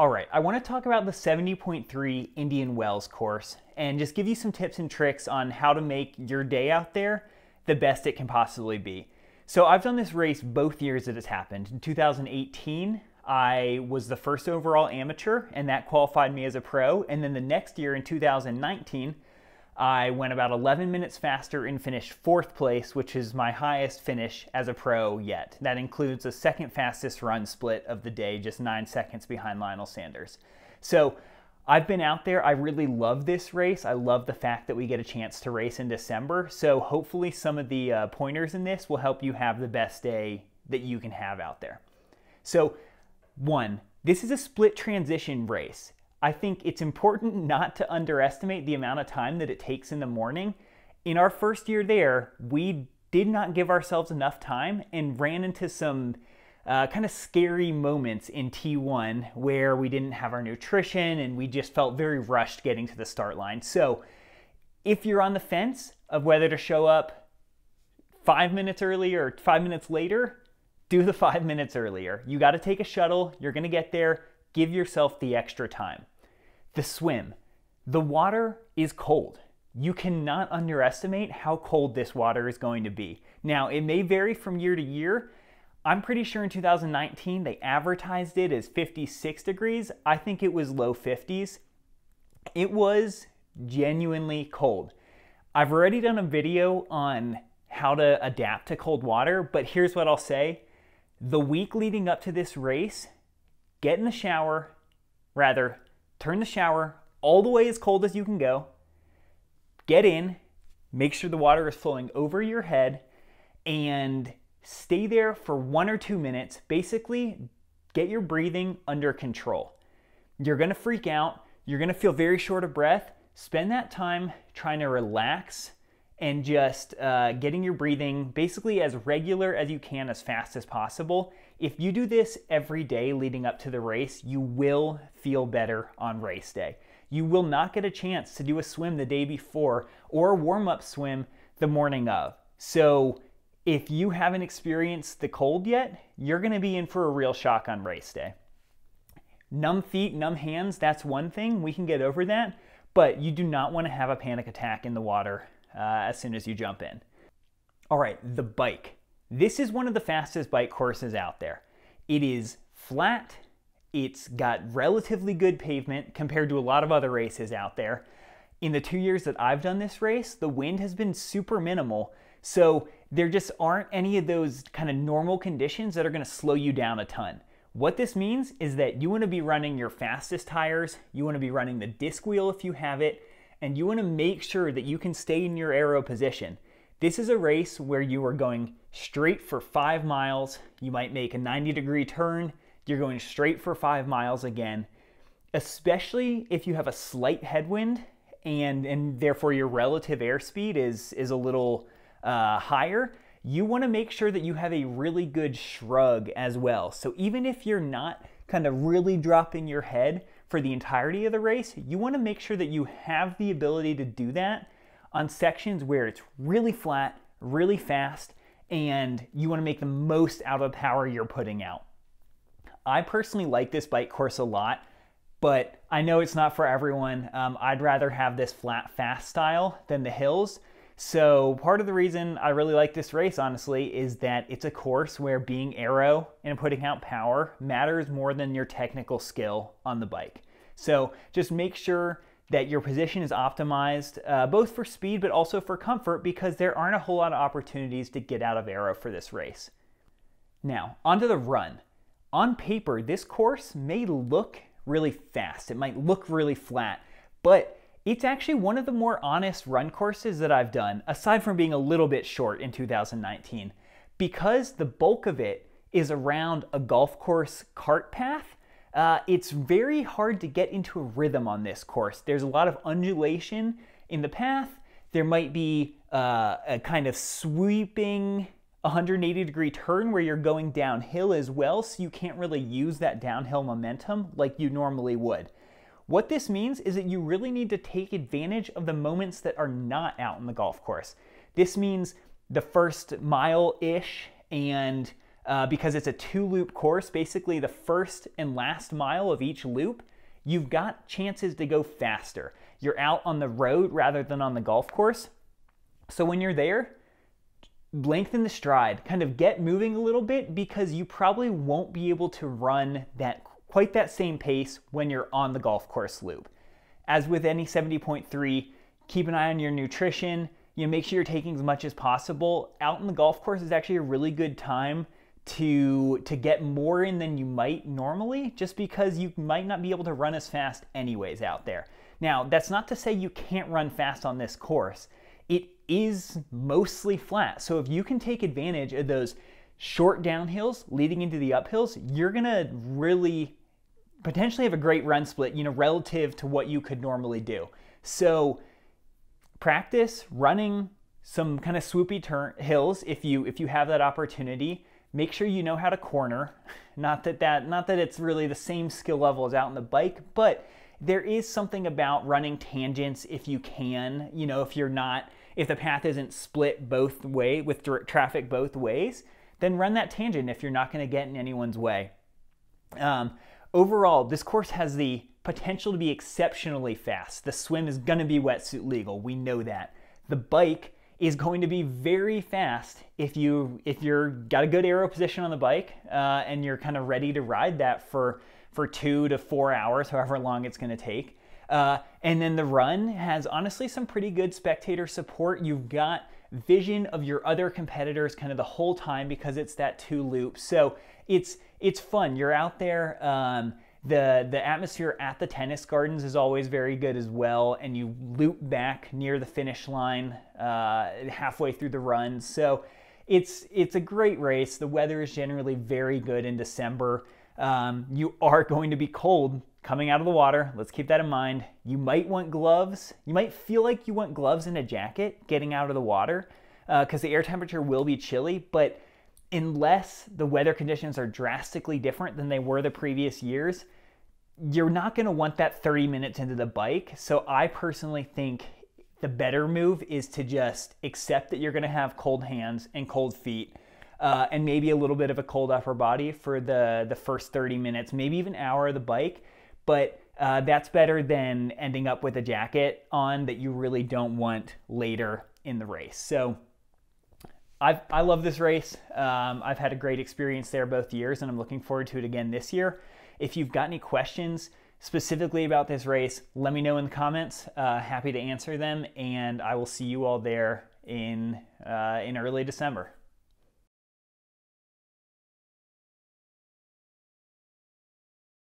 All right, I wanna talk about the 70.3 Indian Wells course and just give you some tips and tricks on how to make your day out there the best it can possibly be. So I've done this race both years that it's happened. In 2018, I was the first overall amateur and that qualified me as a pro. And then the next year in 2019, I went about 11 minutes faster and finished fourth place, which is my highest finish as a pro yet. That includes the second fastest run split of the day, just nine seconds behind Lionel Sanders. So I've been out there. I really love this race. I love the fact that we get a chance to race in December. So hopefully, some of the uh, pointers in this will help you have the best day that you can have out there. So, one, this is a split transition race. I think it's important not to underestimate the amount of time that it takes in the morning. In our first year there, we did not give ourselves enough time and ran into some uh, kind of scary moments in T1 where we didn't have our nutrition and we just felt very rushed getting to the start line. So, if you're on the fence of whether to show up five minutes early or five minutes later, do the five minutes earlier. You got to take a shuttle, you're going to get there give yourself the extra time. The swim. The water is cold. You cannot underestimate how cold this water is going to be. Now, it may vary from year to year. I'm pretty sure in 2019 they advertised it as 56 degrees. I think it was low 50s. It was genuinely cold. I've already done a video on how to adapt to cold water, but here's what I'll say. The week leading up to this race, get in the shower, rather, turn the shower all the way as cold as you can go, get in, make sure the water is flowing over your head, and stay there for one or two minutes. Basically, get your breathing under control. You're gonna freak out, you're gonna feel very short of breath. Spend that time trying to relax and just uh, getting your breathing basically as regular as you can as fast as possible. If you do this every day leading up to the race, you will feel better on race day. You will not get a chance to do a swim the day before or a warm up swim the morning of. So, if you haven't experienced the cold yet, you're gonna be in for a real shock on race day. Numb feet, numb hands, that's one thing. We can get over that, but you do not wanna have a panic attack in the water uh, as soon as you jump in. All right, the bike. This is one of the fastest bike courses out there. It is flat, it's got relatively good pavement compared to a lot of other races out there. In the two years that I've done this race, the wind has been super minimal, so there just aren't any of those kind of normal conditions that are gonna slow you down a ton. What this means is that you wanna be running your fastest tires, you wanna be running the disc wheel if you have it, and you want to make sure that you can stay in your arrow position. This is a race where you are going straight for five miles. You might make a 90 degree turn. You're going straight for five miles again, especially if you have a slight headwind and, and therefore your relative airspeed is, is a little uh, higher. You want to make sure that you have a really good shrug as well. So even if you're not kind of really dropping your head, for the entirety of the race, you wanna make sure that you have the ability to do that on sections where it's really flat, really fast, and you wanna make the most out of the power you're putting out. I personally like this bike course a lot, but I know it's not for everyone. Um, I'd rather have this flat, fast style than the hills, so part of the reason I really like this race, honestly, is that it's a course where being arrow and putting out power matters more than your technical skill on the bike. So just make sure that your position is optimized uh, both for speed but also for comfort because there aren't a whole lot of opportunities to get out of arrow for this race. Now, onto the run. On paper, this course may look really fast. It might look really flat, but it's actually one of the more honest run courses that I've done, aside from being a little bit short in 2019. Because the bulk of it is around a golf course cart path, uh, it's very hard to get into a rhythm on this course. There's a lot of undulation in the path. There might be uh, a kind of sweeping 180 degree turn where you're going downhill as well, so you can't really use that downhill momentum like you normally would. What this means is that you really need to take advantage of the moments that are not out on the golf course. This means the first mile-ish and uh, because it's a two loop course, basically the first and last mile of each loop, you've got chances to go faster. You're out on the road rather than on the golf course. So when you're there, lengthen the stride, kind of get moving a little bit because you probably won't be able to run that quite that same pace when you're on the golf course loop. As with any 70.3, keep an eye on your nutrition. You know, make sure you're taking as much as possible. Out on the golf course is actually a really good time to to get more in than you might normally just because you might not be able to run as fast anyways out there. Now, that's not to say you can't run fast on this course. It is mostly flat. So if you can take advantage of those short downhills leading into the uphills, you're going to really potentially have a great run split, you know, relative to what you could normally do. So practice running some kind of swoopy turn hills if you if you have that opportunity. Make sure you know how to corner. Not that that not that it's really the same skill level as out on the bike, but there is something about running tangents if you can, you know, if you're not if the path isn't split both way with traffic both ways, then run that tangent if you're not going to get in anyone's way. Um, Overall, this course has the potential to be exceptionally fast. The swim is going to be wetsuit legal. We know that. The bike is going to be very fast if you if you're got a good aero position on the bike uh, and you're kind of ready to ride that for for two to four hours, however long it's going to take. Uh, and then the run has honestly some pretty good spectator support. You've got vision of your other competitors kind of the whole time because it's that two loop. So it's it's fun. You're out there. Um, the the atmosphere at the tennis gardens is always very good as well, and you loop back near the finish line uh, halfway through the run. So it's it's a great race. The weather is generally very good in December. Um, you are going to be cold coming out of the water. Let's keep that in mind. You might want gloves. You might feel like you want gloves and a jacket getting out of the water because uh, the air temperature will be chilly, but unless the weather conditions are drastically different than they were the previous years, you're not going to want that 30 minutes into the bike. So I personally think the better move is to just accept that you're going to have cold hands and cold feet. Uh, and maybe a little bit of a cold upper body for the, the first 30 minutes, maybe even hour of the bike. But uh, that's better than ending up with a jacket on that you really don't want later in the race. So I've, I love this race. Um, I've had a great experience there both years, and I'm looking forward to it again this year. If you've got any questions specifically about this race, let me know in the comments. Uh, happy to answer them, and I will see you all there in uh, in early December.